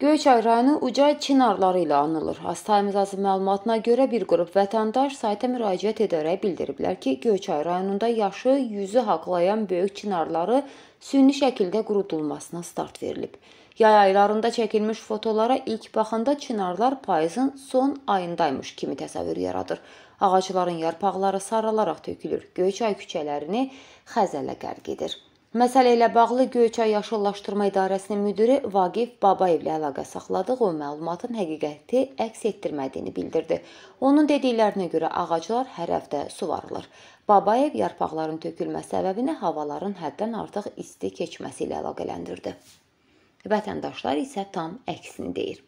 Göyçay rayonu Ucay Çinarları ilə anılır. Hastayımız azı məlumatına görə bir qrup vətəndaş sayta müraciət edərək bildiriblər ki, Göyçay rayonunda yaşı 100-ü haqlayan böyük çinarları sünni şəkildə qurudulmasına start verilib. Yay aylarında çəkilmiş fotolara ilk baxanda çinarlar payızın son ayındaymış kimi təsəvvür yaradır. Ağacların yarpaqları sarılaraq tökülür. Göyçay küçələrini xəzələ qərq edir. Məsələ ilə bağlı Göyçay Yaşıllaşdırma İdarəsinin müdiri Vaqif Babayevlə əlaqə saxladıq. O məlumatın həqiqəti əks etdirmədiyini bildirdi. Onun dediklərinə görə ağaclar hər həftə suvarılır. Babayev yarpaqların tökülmə səbəbini havaların həddən artıq isti keçməsi ilə əlaqələndirdi. Vətəndaşlar isə tam əksini deyir.